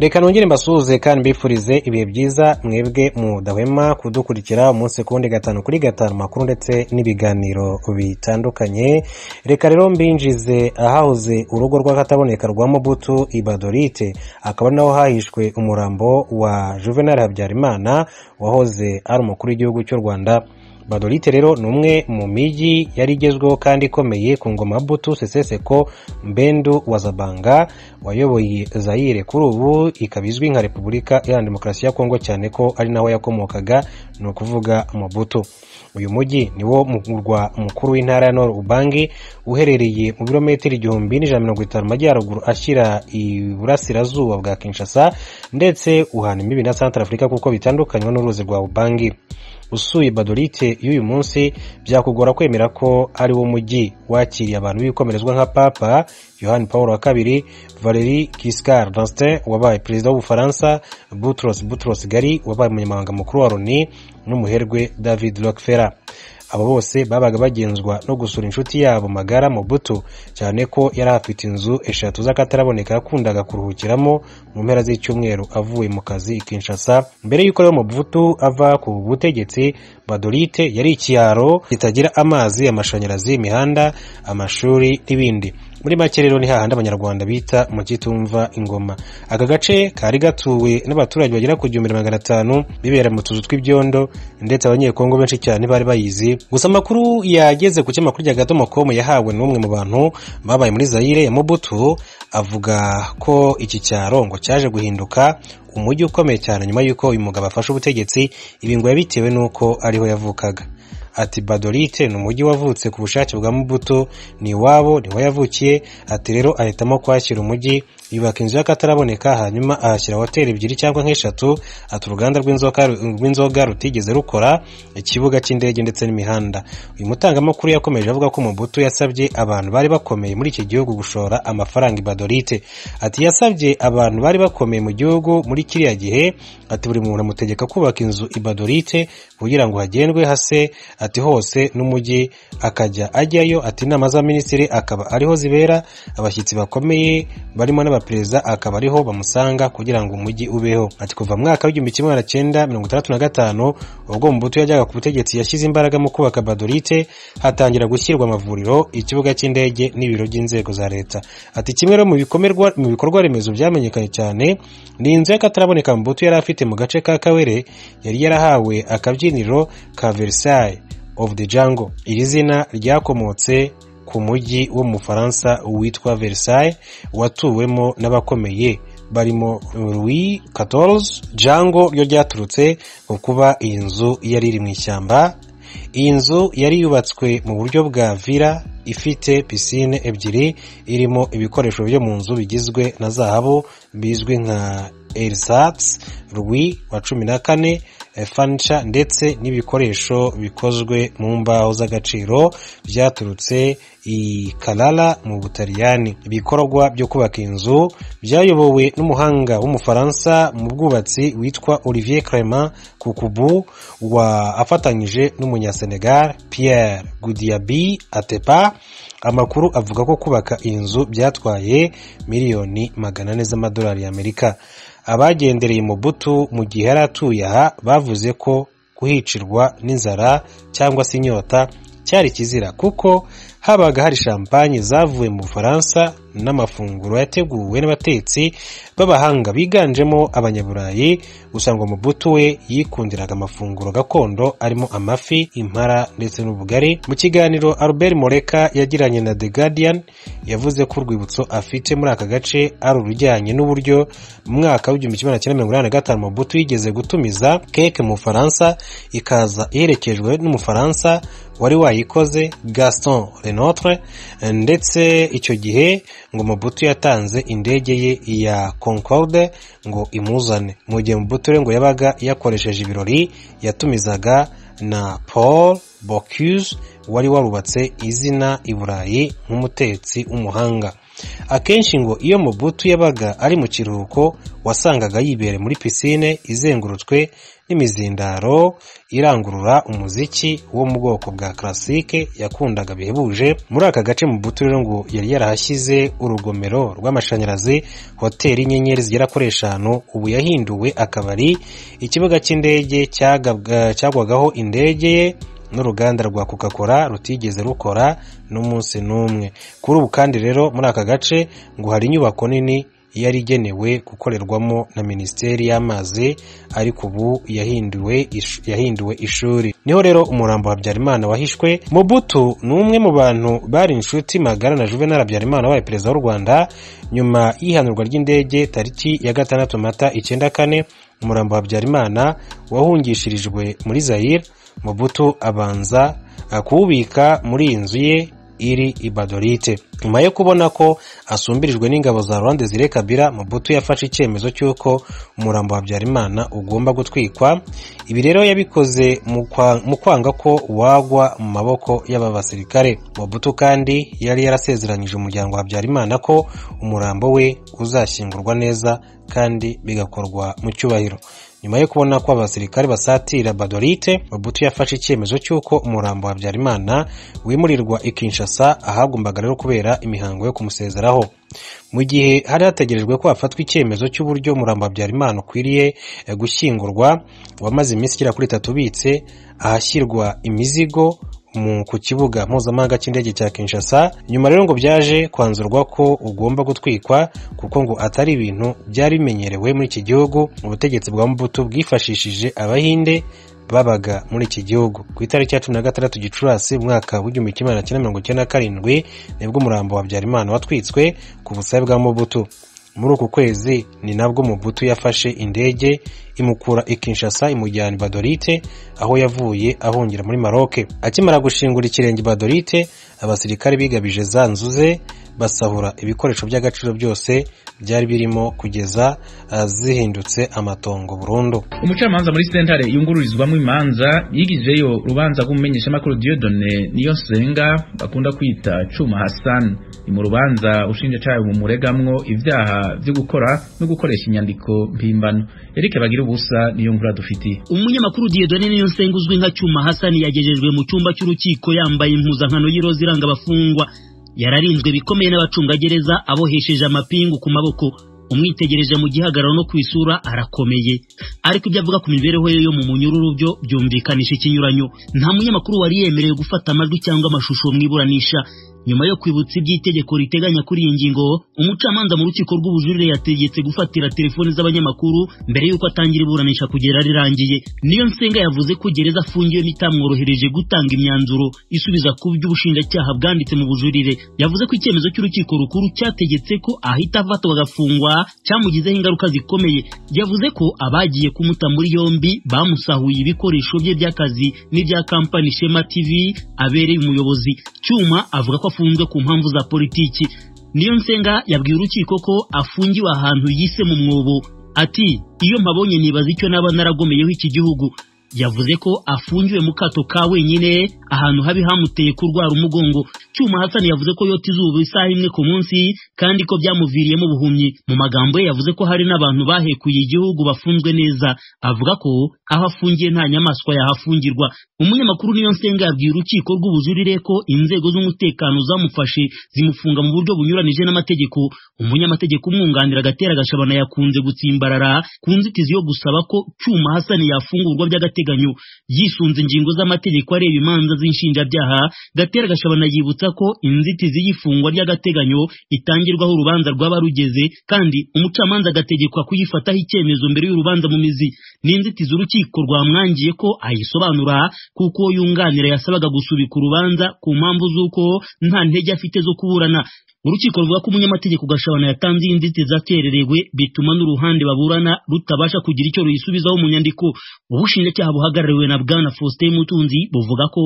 reka nongere mbasuhuze kandi mbifurize ibihe byiza mwebwe mudahwema kudukurikira umunsi kundi gatanu kuri gatanu makuru ndetse n'ibiganiro bitandukanye reka rero mbinjize ahahoze urugo rw'akataboneka rwa mubutu ibadorite akaba naho hahishwe umurambo wa juvenal habyarimana wahoze ari umukuru w'igihugu cy'u rwanda badolite rero ni umwe mu mijyi yari igezweho kandi ikomeye ku ngoma butu seseseko mbendu wazabanga wayoboye zayire kuri ubu ikaba izwi nka repubulika iharanira demokarasi ya kongo cyane ko ari naho yakomokaga ni ukuvuga mobutu uyu mujyi ni wo murwa mukuru w'intara ya nord ubangi uherereye mu birometero igihumbi n'ijana mirongo itanu majyaruguru ashyira iburasirazuba bwa kinshasa ndetse uhana imbibi na centre afurika kuko bitandukanywa n'uruzi rwa ubangi usuye badolite y'uyu munsi byakugora kwemera ko ari wo mujyi wakiriye abantu b'ibikomerezwa nka papa yohani paul wa kabiri valeri giscard d'estaing wabaye perezida w'ubufaransa Butros Butros Gari wabaye umunyamabanga mukuru wa loni n'umuherwe david rockefeller aba bose babaga bagenzwa no gusura inshuti yabo magara Mobutu cyane ko yari afite inzu eshatu z'akataraboneka yakundaga kuruhukiramo mu mpera z'icyumweru avuye mu kazi i Kinshasa mbere y'uko rero Mobutu ava ku butegetsi Badolite yari ikiraro kitagira amazi amashanyarazi imihanda amashuri n'ibindi muri make rero ni hahandi abanyarwanda bita mu kitumva ingoma aka gace kari gatuwe n'abaturage bagera ku gihumbi magana atanu bibera mu tuzu tw'ibyondo ndetse abanyekongo benshi cyane bari bayizi gusa amakuru yageze ku cyamakuru cya gato makomo yahawe n'umwe mu bantu babaye muri zayire ya mobutu avuga ko iki cyaro ngo cyaje guhinduka umujyi ukomeye cyane nyuma y'uko uyu mugabo afashe ubutegetsi ibi ngo yabitewe n'uko ariho yavukaga ati Badolite ni umujyi wavutse ku bushake bwa Mobutu ni iwabo niho yavukiye ati rero ahitamo kwakira umujyi yubaka inzu y'akataraboneka hanyuma ahashyira hoteli ebyiri cyangwa nk'eshatu ati uruganda rw'inzoga rutigeze rukora ikibuga cy'indege ndetse n'imihanda uyu mutangamakuru yakomeje avuga ko mubutu yasabye abantu bari bakomeye muri iki gihugu gushora amafaranga ibadorite ati yasabye abantu bari bakomeye mu gihugu muri kiriya gihe ati buri muntu amutegeka kubaka inzu ibadorite kugira ngo hagendwe hase ati hose n'umujyi akajya ajyayo ati inama z'aminisitiri akaba ariho zibera abashyitsi bakomeye barimo n'aba gutora perezida akaba ariho bamusanga kugira ngo umujyi ubeho ati kuva mu mwaka w'igihumbi kimwe magana cyenda mirongo itandatu na gatanu ubwo Mobutu yajyaga ku butegetsi yashyize imbaraga mu kubaka badorite hatangira gushyirwa amavuriro ikibuga cy'indege n'ibiro by'inzego za leta ati kimwe no mu bikorwa remezo byamenyekanye cyane ni inzu y'akataraboneka Mobutu yari afite mu gace ka kawere yari yarahawe akabyiniro ka Versailles of the Jungle iri zina ryakomotse ku mujyi wo mu Bufaransa witwa Versailles watuwemo n'abakomeye barimo Louis XIV jango ryo ryaturutse mu kuba iyi nzu yari iri mu ishyamba iyi nzu yari yubatswe mu buryo bwa villa ifite pisine ebyiri irimo ibikoresho byo mu nzu bigizwe na zahabu bizwi nka erisatsi Louis wa cumi na kane Eh, fanica ndetse n'ibikoresho bikozwe mu mbaho z'agaciro byaturutse i karara mu butaliyani ibikorwa byo kubaka inzu byayobowe n'umuhanga w'umufaransa mu bwubatsi witwa olivier clement kukubu wa afatanyije n'umunyasenegal pierre gudiabi atepa amakuru avuga ko kubaka inzu byatwaye miliyoni magana ane z'amadolari y'amerika Abagendereye Mobutu mu gihe yari atuye aha bavuze ko kuhicirwa n'inzara cyangwa se inyota cyari kizira kuko habaga hari champagne zavuye mu Bufaransa n'amafunguro yateguwe n'abatetsi b'abahanga biganjemo abanyaburayi gusa ngo mubutu we yikundiraga amafunguro gakondo arimo amafi impara ndetse n'ubugari mu kiganiro albert moreka yagiranye na the guardian yavuze ko urwibutso afite muri aka gace ari urujyanye n'uburyo mu mwaka w'igihumbi kimwe magana mirongo inani na gatanu mubutu yigeze gutumiza keke mu bufaransa ikaza iherekejwe n'umufaransa wari wayikoze gaston renotre ndetse icyo gihe ngo Mobutu yatanze indege ye ya Concorde ngo imuzane mu gihe Mobutu we ngo yabaga yakoresheje ibirori yatumizaga na Paul Bocuse wari warubatse izina i Burayi nk'umutetsi w'umuhanga akenshi ngo iyo Mobutu yabaga ari mu kiruhuko wasangaga yibere muri pisine izengurutswe n'imizindaro irangurura umuziki wo mu bwoko bwa classique yakundaga bihebuje muri aka gace Mobutu rero ngo yari yarahashyize urugomero rw'amashanyarazi hoteli inyenyeri zigera kuri eshanu ubu yahinduwe akabari ikibuga cy'indege cyagwagaho indege ye n'uruganda rwa coca rutigeze rukora n'umunsi n'umwe kuri ubu kandi rero muri aka gace ngo hari inyubako nini yari igenewe gukorerwamo na minisiteri y'amazi ariko ubu yahinduwe ishuri niho rero umurambo wa habyarimana wahishwe mubutu ni umwe mu bantu bari inshuti magara na juvenal habyarimana wabaye perezida w'u rwanda nyuma y'ihanurwa ry'indege tariki ya gatandatu mata icyenda kane umurambo wa habyarimana wahungishirijwe muri zayire Mobutu abanza eh, kuwubika muri iyi nzu ye iri i Badolite nyuma yo kubona ko asumbirijwe n'ingabo za Rwanda zirekabira Kabila Mobutu yafashe icyemezo cy'uko umurambo wa Habyarimana ugomba gutwikwa ibi rero yabikoze mu kwanga ko wagwa mu maboko y'aba basirikare Mobutu kandi yari yarasezeranyije umuryango wa Habyarimana ko umurambo we uzashyingurwa neza kandi bigakorwa mu cyubahiro nyuma yo kubona ko abasirikare basatira badorite Mobutu yafashe icyemezo cy'uko umurambo wa habyarimana wimurirwa i kinshasa ahagombaga rero kubera imihango yo kumusezeraho mu gihe hari hategerejwe ko hafatwa icyemezo cy'uburyo umurambo wa habyarimana ukwiriye eh, gushyingurwa wamaze iminsi igera kuri itatu ubitse ahashyirwa imizigo ku kibuga mpuzamahanga cy'indege cya kinshasa nyuma rero ngo byaje kwanzurwa ko ugomba gutwikwa kuko ngo atari ibintu byari bimenyerewe muri iki gihugu ubutegetsi bwa mubuto bwifashishije abahinde babaga muri iki gihugu ku itariki ya cumi na gatandatu gicurasi mu mwaka w'igihumbi kimwe magana cyenda mirongo icyenda na karindwi nibwo umurambo wa habyarimana watwitswe ku busabe bwa mubuto muri uku kwezi ni nabwo mubutu yafashe indege imukura i Kinshasa imujyana i Badolite aho yavuye ahungira muri Maroc akimara gushingura ikirenge i abasirikare bigabije za nzu basahura ibikoresho by'agaciro byose byari birimo kugeza ah, zihindutse amatongo burundu umucamanza muri sentare yungururizwamo imanza yigizeyo rubanza rw'umumenyeshamakuru diodone niyo senga bakunda kwita cuma hasani ni mu rubanza ushinjacyaha bumuregamwo ibyaha byo gukora no gukoresha inyandiko mpimbano eric bagira n'ubusa niyo nkura dufitiye umunyamakuru Diedone Niyonsenga uzwi nka Cyuma Hasani yagejejwe mu cyumba cy'urukiko yambaye impuzankano y'iroza iranga abafungwa yararinzwe bikomeye n'abacungagereza abohesheje amapingu ku maboko umwitegereje mu gihagararo no ku isura arakomeye ariko ibyo avuga ku mibereho ye yo mu munyururu byo byumvikanisha ikinyuranyo nta munyamakuru wari yemerewe gufata amajwi cyangwa amashusho mu iburanisha nyuma yo kwibutsa iby'itegeko riteganya kuri iyi ngingo umucamanza mu rukiko rw'ubujurire yategetse gufatira telefoni z'abanyamakuru mbere y'uko atangira iburanisha kugera rirangiye niyo nsenga yavuze ko gereza afungiyemo itamworohereje gutanga imyanzuro isubiza ku by’ubushinjacyaha ubushinjacyaha bwanditse mu bujurire yavuze ko icyemezo cy'urukiko rukuru cyategetse ko ahita afatwa agafungwa cyamugizeho ingaruka zikomeye yavuze ko abagiye kumuta muri yombi bamusahuye ibikoresho bye by'akazi n'ibya kampani Shema TV abereye umuyobozi cyuma avuga ko afunzwe ku mpamvu za politiki niyo nsenga yabwiye urukiko ko afungiwe ahantu yise mu mwobo ati iyo mpabonye nibaza icyo naba naragomeyeho iki gihugu yavuze ko afungiwe mu kato ka wenyine ahantu habi hamuteye kurwara umugongo cyuma Hasani yavuze ko yota izuba isaha imwe ku munsi kandi ko byamuviriyemo ubuhumyi mu magambo ye yavuze ko hari n'abantu bahekuye igihugu bafunzwe neza avuga ko aho afungiye nta nyamaswa yahafungirwa umunyamakuru niyo nsenga yabwiye urukiko rw'ubujurire ko inzego z'umutekano zamufashe zimufunga mu buryo bunyuranije n'amategeko umunyamategeko umwunganira agatera gashabana yakunze gutsimbarara ku nzitizi yo gusaba ko cyuma Hassan yafungurwa by'agateka by'agateganyo yisunze ingingo z'amategeko areba imanza z'inshinjabyaha gatera gashabana yibutsa ko inzitizi y'ifungwa ry'agateganyo itangirwaho urubanza rwaba rugeze kandi umucamanza agategekwa kuyifataho icyemezo mbere y'urubanza mu mizi ni inzitizi urukiko rwamwangiye ko ayisobanura kuko uwo yunganira yasabaga gusubika urubanza ku mpamvu z'uko nta ntege afite zo kuburana urukiko ruvuga ko umunyamategeko gashabana yatanze iyi nzitizi bituma n'uruhande baburana rutabasha kugira icyo ruyisubizaho mu nyandiko ubushinjacyaha buhagarariwe na bwana faustin mutunzi buvuga ko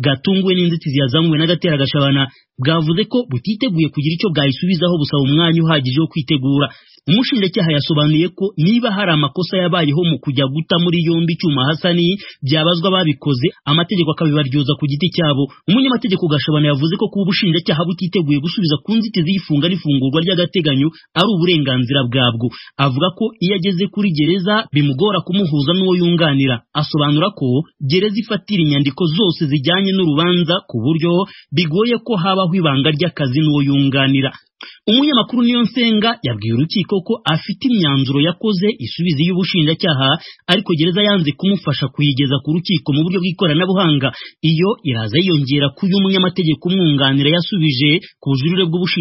bwatunguwe n'inzitizi yazanywe n'agatera gashabana bwavuze ko butiteguye kugira icyo bwayisubizaho busaba umwanya uhagije wo kwitegura umushinjacyaha yasobanuye ko niba hari amakosa yabayeho mu kujya guta muri yombi icyuma hasani byabazwa babikoze amategeko akabibaryoza ku giti cyabo umunyamategeko gashabana yavuze ko kuba ubushinjacyaha butiteguye gusubiza ku nzitizi y'ifunga n'ifungurwa ry'agateganyo ari uburenganzira bwabwo avuga ko iyo ageze kuri gereza bimugora kumuhuza n'uwo yunganira asobanura ko gereza ifatira inyandiko zose zijyanye n'urubanza ku buryo bigoye ko habaho ibanga ry'akazi n'uwo yunganira umunyamakuru nsenga yabwiye urukiko ko afite imyanzuro yakoze isubiza y'ubushinjacyaha ariko gereza yanze kumufasha kuyigeza ku rukiko mu buryo bw'ikoranabuhanga iyo iraza yiyongera ku y'umunyamategeko umwunganira yasubije ku bujurire bw'ubushinjacyaha